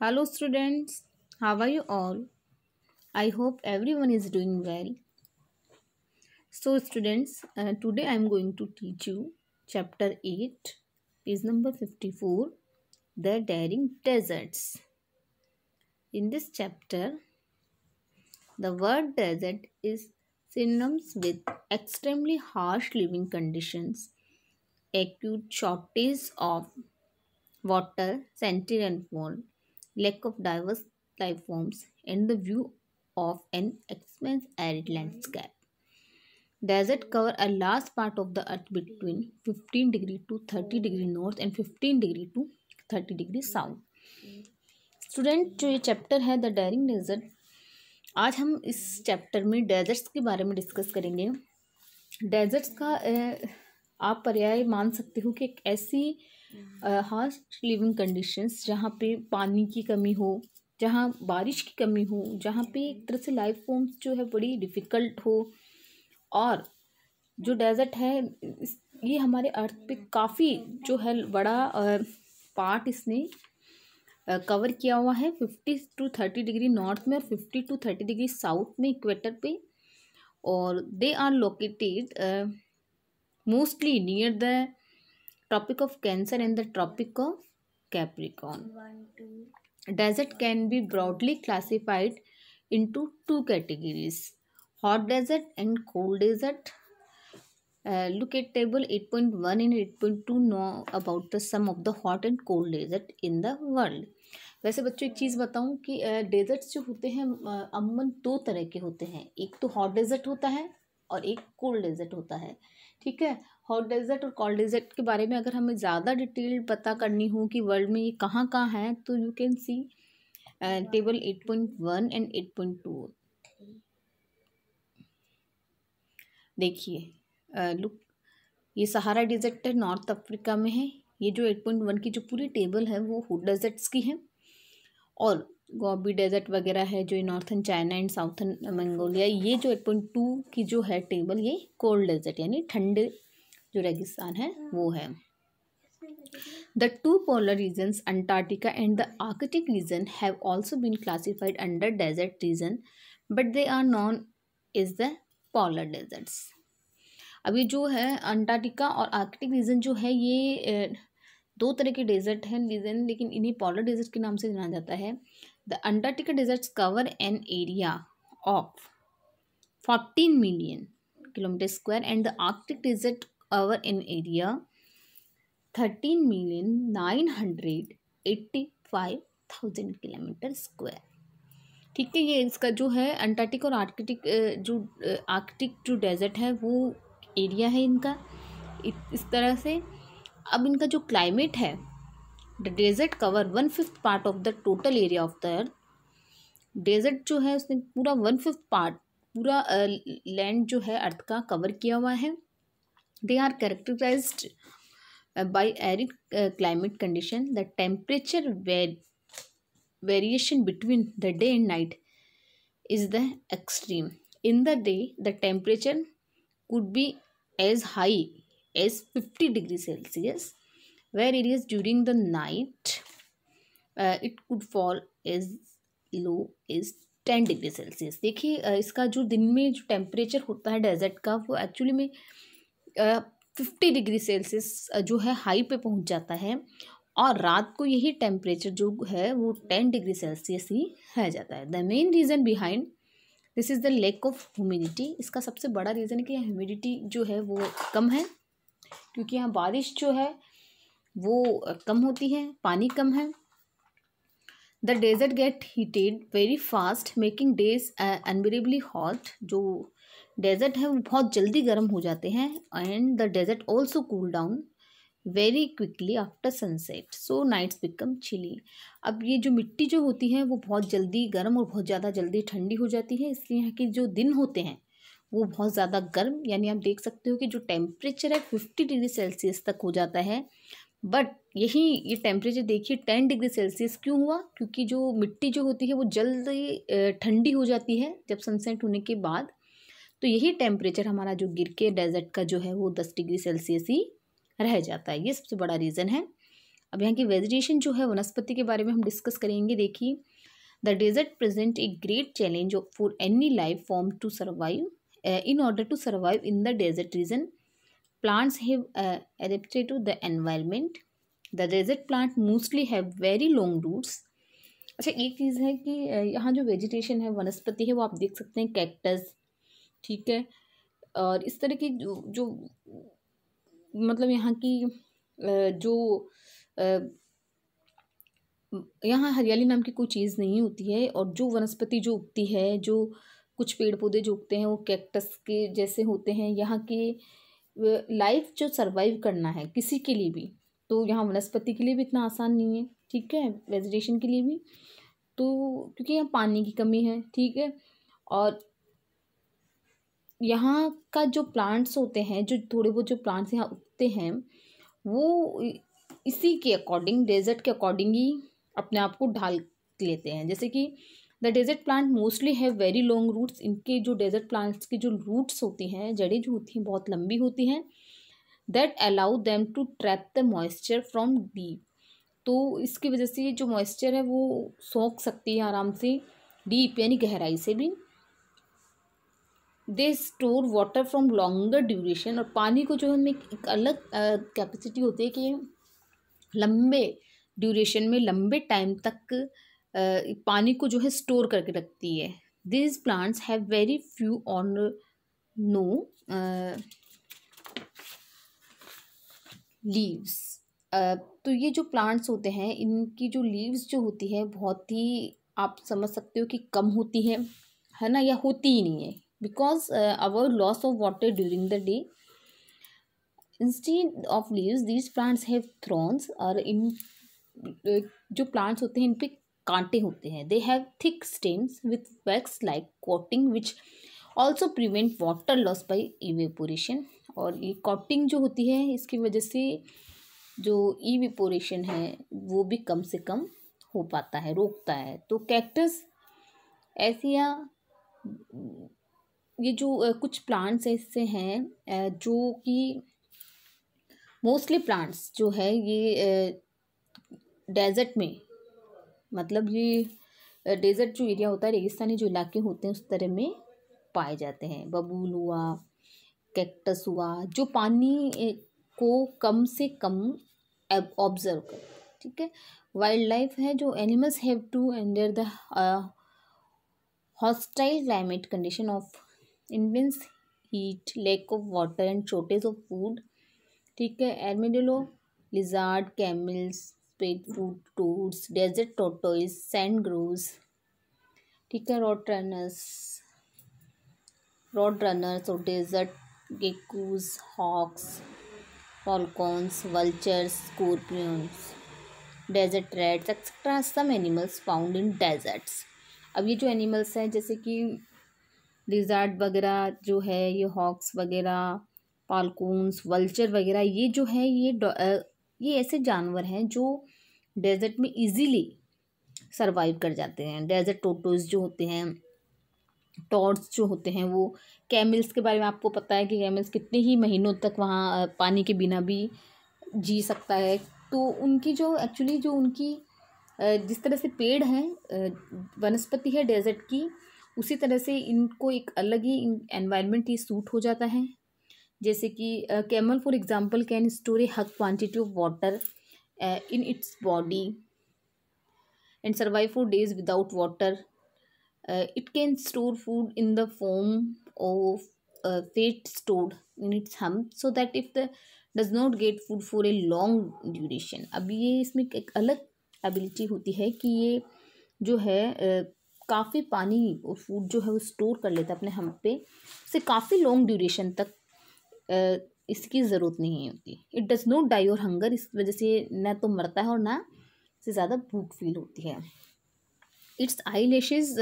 Hello students, how are you all? I hope everyone is doing well. So students, uh, today I am going to teach you chapter 8, page number 54, The Daring Deserts. In this chapter, the word desert is synonyms with extremely harsh living conditions, acute shortage of water, and more. lack of diverse life forms, and the view of an expanse arid landscape. Desert cover a large part of the earth between 15 degree to 30 degree north and 15 degree to 30 degree south. Student जो ये chapter है the daring desert आज हम इस chapter में desserts के बारे में डिस्कस करेंगे डेजर्ट्स का आप पर्याय मान सकते हो कि एक ऐसी हार्श लिविंग कंडीशंस जहाँ पे पानी की कमी हो जहाँ बारिश की कमी हो जहाँ पे एक तरह से लाइफ फॉर्म्स जो है बड़ी डिफ़िकल्ट हो और जो डेज़र्ट है ये हमारे अर्थ पे काफ़ी जो है बड़ा पार्ट इसने कवर किया हुआ है fifty two thirty degree north में और fifty two thirty degree south में इक्वेटर पे और they are located mostly near the tropic of cancer and the tropic of capricorn desert can be broadly classified into two categories hot desert and cold desert look at table eight point one and eight point two know about the some of the hot and cold desert in the world वैसे बच्चों एक चीज़ बताऊँ कि desserts uh, जो होते हैं uh, अमूमन दो तरह के होते हैं एक तो हॉट डेजर्ट होता है और एक कोल्ड डेजर्ट होता है ठीक है हॉट डेजर्ट और कॉल डेजर्ट के बारे में अगर हमें ज़्यादा डिटेल पता करनी हो कि वर्ल्ड में ये कहाँ कहाँ तो uh, uh, है तो you can see table eight point one and eight point two देखिए लुक ये सहारा डेजर्ट नॉर्थ अफ्रीका में है ये जो एट पॉइंट वन की जो पूरी टेबल है वो हुड डेजर्ट्स की है और गोबी डेजर्ट वगैरह है जो northern China and southern Mongolia ये जो एट पॉइंट टू की जो है टेबल ये कोल्ड डेजर्ट यानी ठंड जो रेगिस्तान है वो है the two polar region Antarctica and the Arctic region have also been classified under desert region but they are known as the polar deserts अभी जो है अंटार्कटिका और आर्कटिक रीजन जो है ये दो तरह के डेजर्ट हैं रीजन लेकिन इन्हें पोलर डेजर्ट के नाम से जाना जाता है The Antarctic deserts cover an area of 14 million kilometers square and the Arctic desert cover an area 13 million 985,000 kilometre square ठीक है ये इसका जो है अंटार्कटिक और आर्कटिक जो आर्कटिक जो डेजर्ट है वो एरिया है इनका इस तरह से अब इनका जो क्लाइमेट है the desert cover one fifth part of the total area of the earth desert जो है उसने पूरा वन फिफ्थ पार्ट पूरा लैंड जो है अर्थ का कवर किया हुआ है they are characterise by arid climate condition the temperature variation between the day and night is the extreme in the day the temperature could be as high as fifty degree Celsius where it is during the night uh, it could fall as low as ten degree Celsius देखिए uh, इसका जो दिन में जो temperature होता है desert का वो एक्चुअली में फिफ्टी डिग्री सेल्सियस जो है हाई पे पहुंच जाता है और रात को यही टेम्परेचर जो है वो टेन डिग्री सेल्सियस ही रह जाता है the main reason behind this is the lack of humidity इसका सबसे बड़ा रीज़न कि ह्यूमिडिटी जो है वो कम है क्योंकि यहाँ बारिश जो है वो कम होती है पानी कम है the desert get heated very fast making days unbearably hot जो डेजर्ट है वो बहुत जल्दी गर्म हो जाते हैं and the desert also cool down very quickly after sunset so nights become chilly अब ये जो मिट्टी जो होती है वो बहुत जल्दी गर्म और बहुत ज़्यादा जल्दी ठंडी हो जाती है इसलिए यहाँ के जो दिन होते हैं वो बहुत ज़्यादा गर्म यानी आप देख सकते हो कि जो टेम्परेचर है फिफ्टी डिग्री सेल्सियस तक हो जाता है बट यही ये टेम्परेचर देखिए टेन डिग्री सेल्सियस क्यों हुआ क्योंकि जो मिट्टी जो होती है वो जल्दी ठंडी हो जाती है जब सनसेट होने के बाद तो यही टेम्परेचर हमारा जो गिर के डेजर्ट का जो है वो दस डिग्री सेल्सियस ही रह जाता है ये सबसे बड़ा रीज़न है अब यहाँ की वेजिटेशन जो है वनस्पति के बारे में हम डिस्कस करेंगे देखिए the desert present a great challenge for any life form to survive in order to survive in the desert region Plants have uh, adapted to the environment. The desert plant mostly have very long roots. अच्छा एक चीज़ है कि uh, यहाँ जो vegetation है वनस्पति है वो आप देख सकते हैं कैक्टस ठीक है और इस तरह की जो, जो मतलब यहाँ की uh, जो uh, यहाँ हरियाली नाम की कोई चीज़ नहीं होती है और जो वनस्पति जो उगती है जो कुछ पेड़ पौधे जो उगते हैं वो कैक्टस के जैसे होते हैं यहाँ के लाइफ जो सर्वाइव करना है किसी के लिए भी तो यहाँ वनस्पति के लिए भी इतना आसान नहीं है ठीक है वेजिटेशन के लिए भी तो क्योंकि यहाँ पानी की कमी है ठीक है और यहाँ का जो प्लांट्स होते हैं जो थोड़े बहुत जो प्लांट्स यहाँ उगते हैं वो इसी के अकॉर्डिंग डेजर्ट के अकॉर्डिंग ही अपने आप को ढाल लेते हैं जैसे कि द डेजर्ट प्लांट मोस्टली है वेरी लॉन्ग रूट्स इनके जो डेजर्ट प्लांट्स की जो रूट्स होती हैं जड़ें जो होती हैं बहुत लंबी होती हैं that allow them to trap the moisture from deep तो इसकी वजह से जो मॉइस्चर है वो सोख सकती है आराम से डीप यानी गहराई से भी they store water from longer duration और पानी को जो हमें एक अलग कैपेसिटी होती है कि लंबे ड्यूरेशन में लंबे टाइम तक पानी को जो है स्टोर करके रखती है this plants have very few or no leaves तो ये जो प्लांट्स होते हैं इनकी जो लीव्स जो होती है बहुत ही आप समझ सकते हो कि कम होती है है ना या होती ही नहीं है because our loss of water during the day instead of leaves these plants have thorns और इन जो प्लांट्स होते हैं इन पर कांटे होते हैं they have thick stems with wax like coating which also prevent water loss by evaporation और ये कॉटिंग जो होती है इसकी वजह से जो वेपोरेशन है वो भी कम से कम हो पाता है रोकता है तो कैक्टस ऐसिया ये जो कुछ प्लांट्स ऐसे हैं जो कि मोस्टली प्लांट्स जो है ये डेजर्ट में मतलब ये डेज़र्ट जो एरिया होता है रेगिस्तानी जो इलाके होते हैं उस तरह में पाए जाते हैं बबूल हुआ कैक्टस हुआ जो पानी को कम से कम ऑब्जर्व कर ठीक है वाइल्ड लाइफ है जो animals have to endure the hostile climate condition of intense heat lack of water and shortage of food ठीक है armadillo lizard camels fruit toots desert tortoise sand grouse ठीक है रॉड रनर्स रोड रनर्स और desert geckos hawks falcons vultures scorpions desert rats etcetera some animals found in deserts अब ये जो animals हैं जैसे कि डिज़र्ट वगैरह जो है ये हॉक्स वगैरह पालकून्स वल्चर वगैरह ये जो है ये ये ऐसे जानवर हैं जो डेजर्ट में इजीली सरवाइव कर जाते हैं डेजर्ट टोटोज जो होते हैं टॉर्च जो होते हैं वो कैमल्स के बारे में आपको पता है कि कैमल्स कितने ही महीनों तक वहाँ पानी के बिना भी जी सकता है तो उनकी जो एक्चुअली जो उनकी जिस तरह से पेड़ हैं वनस्पति है डेजर्ट की उसी तरह से इनको एक अलग ही एनवायरनमेंट ही सूट हो जाता है जैसे कि camel for example can store a huge quantity of water in its body and survive for days without water it can store food in the form of fat stored in its hump so that if the does not get food for a long duration अब ये इसमें एक अलग ability होती है कि ये जो है काफ़ी पानी और फूड जो है वो स्टोर कर लेता है अपने हम पे से काफ़ी लॉन्ग ड्यूरेशन तक इसकी ज़रूरत नहीं होती इट डज़ नॉट डाई और हंगर इस वजह से ना तो मरता है और ना से ज़्यादा भूख फील होती है its eyelashes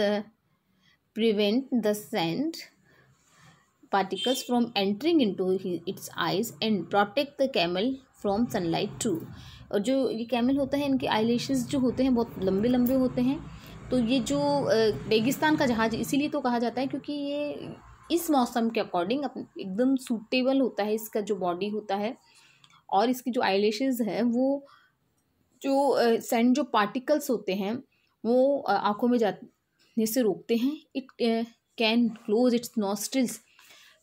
prevent the sand particles entering into its eyes and protect the camel from sunlight too और जो ये कैमल होता है इनके आई लेशेज़ जो होते हैं बहुत लंबे लंबे होते हैं तो ये जो रेगिस्तान का जहाज इसीलिए तो कहा जाता है क्योंकि ये इस मौसम के अकॉर्डिंग एकदम सूटेबल होता है इसका जो बॉडी होता है और इसकी जो आईलेशेज है वो जो सेंड जो पार्टिकल्स होते हैं वो आँखों में जाने से रोकते हैं it can close its nostrils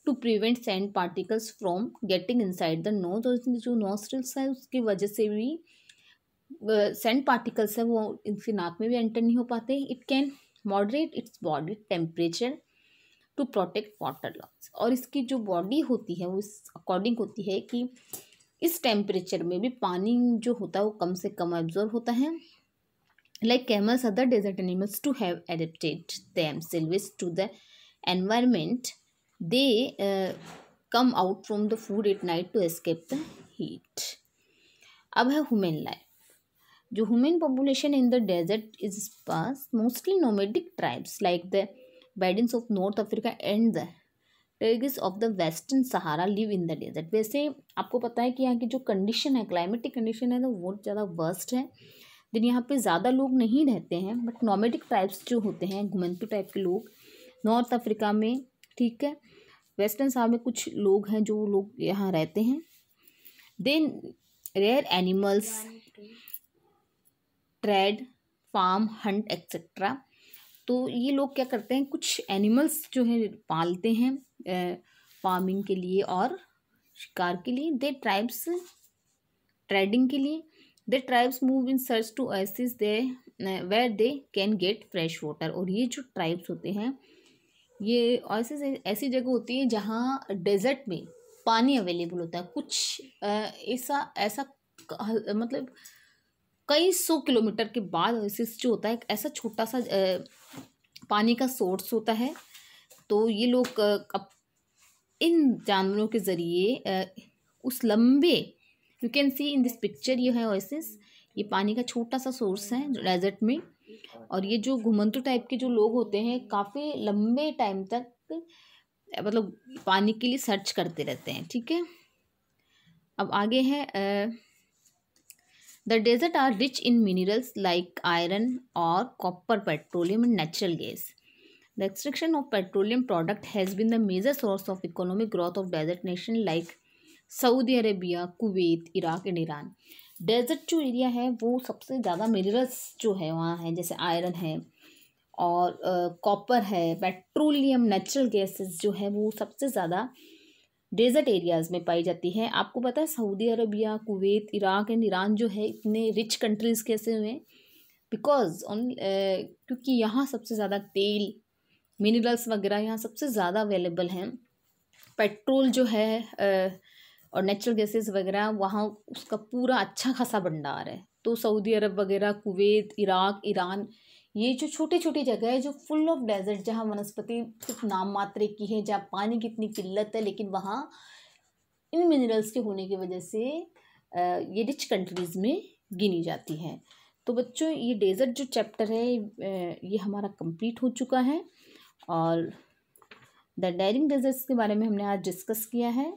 to prevent sand particles from getting inside the nose और इसमें जो नॉस्ट्रिल्स हैं उसकी वजह से भी सेंड पार्टिकल्स हैं वो इनके नाक में भी एंटर नहीं हो पाते it can moderate its body temperature to protect water loss और इसकी जो बॉडी होती है वो इस अकॉर्डिंग होती है कि इस टेम्परेचर में भी पानी जो होता है वो कम से कम एब्जॉर्व होता है like camels other desert animals too have adapted themselves to the environment they come out from the food at night to escape the heat अब है हुमेन लाइफ जो human population in the desert is pass mostly nomadic tribes like the Bedouins of North Africa and the Tuaregs of the western Sahara live in the desert वैसे आपको पता है कि यहाँ की जो कंडीशन है क्लाइमेटिक कंडीशन है ना वो तो ज़्यादा वर्स्ट है दिन यहाँ पे ज़्यादा लोग नहीं रहते हैं बट नॉमेटिक टाइप्स जो होते हैं घुमंतू टाइप के लोग नॉर्थ अफ्रीका में ठीक है वेस्टर्न सहारा में कुछ लोग हैं जो लोग यहाँ रहते हैं then rear animals trade farm hunt etcetera तो ये लोग क्या करते हैं कुछ एनिमल्स जो हैं पालते हैं फार्मिंग के लिए और शिकार के लिए दे ट्राइब्स ट्रेडिंग के लिए they tribes move in search to oasis they where they can get fresh water और ये जो ट्राइब्स होते हैं ये ऐसे ऐसी जगह होती है जहाँ डेजर्ट में पानी अवेलेबल होता है कुछ ऐसा ऐसा मतलब कई सौ किलोमीटर के बाद ओएसिस जो होता है ऐसा छोटा सा पानी का सोर्स होता है तो ये लोग अब इन जानवरों के ज़रिए उस लंबे you can see in this picture ये है ओएसिस ये पानी का छोटा सा सोर्स है डेजर्ट में और ये जो घुमंतु टाइप के जो लोग होते हैं काफ़ी लंबे टाइम तक मतलब पानी के लिए सर्च करते रहते हैं ठीक है अब आगे है ah, the desert are rich in minerals like iron और copper petroleum and natural gas the extraction of petroleum product has been the major source of economic growth of desert nation like Saudi Arabia Kuwait Iraq and Iran desert जो एरिया है वो सबसे ज़्यादा minerals जो है वहाँ है जैसे आयरन है और कॉपर uh, है पेट्रोलियम नेचुरल गैसेस जो है वो सबसे ज़्यादा डेजर्ट एरियाज़ में पाई जाती है आपको पता है Saudi Arabia Kuwait Iraq and Iran जो है इतने रिच कंट्रीज़ कैसे हुए बिकॉज ऑन क्योंकि यहाँ सबसे ज़्यादा तेल मिनरल्स वगैरह यहाँ सबसे ज़्यादा अवेलेबल हैं पेट्रोल जो है uh, और नेचुरल गैसेस वगैरह वहाँ उसका पूरा अच्छा खासा भंडार है तो सऊदी अरब वगैरह कुवैत इराक ईरान ये जो छोटी छोटी जगह है जो फुल ऑफ डेजर्ट जहाँ वनस्पति सिर्फ नाम मात्रे की है जहाँ पानी की इतनी किल्लत है लेकिन वहाँ इन मिनरल्स के होने की वजह से ये रिच कंट्रीज़ में गिनी जाती है तो बच्चों ये डेजर्ट जो चैप्टर है ये हमारा कंप्लीट हो चुका है और द डायरिंग डेजर्ट्स के बारे में हमने आज डिस्कस किया है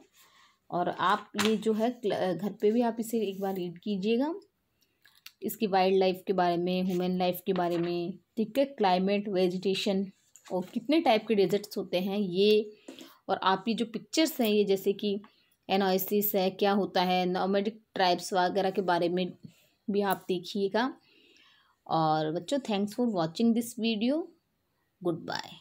और आप ये जो है घर पे भी आप इसे एक बार रीड कीजिएगा इसकी वाइल्ड लाइफ के बारे में ह्यूमन लाइफ के बारे में ठीक है क्लाइमेट वेजिटेशन और कितने टाइप के डेजर्ट्स होते हैं ये और आपकी जो पिक्चर्स हैं ये जैसे कि एनालिसिस है क्या होता है नॉमेडिक ट्राइब्स वगैरह के बारे में भी आप देखिएगा और बच्चों thanks for watching this video good bye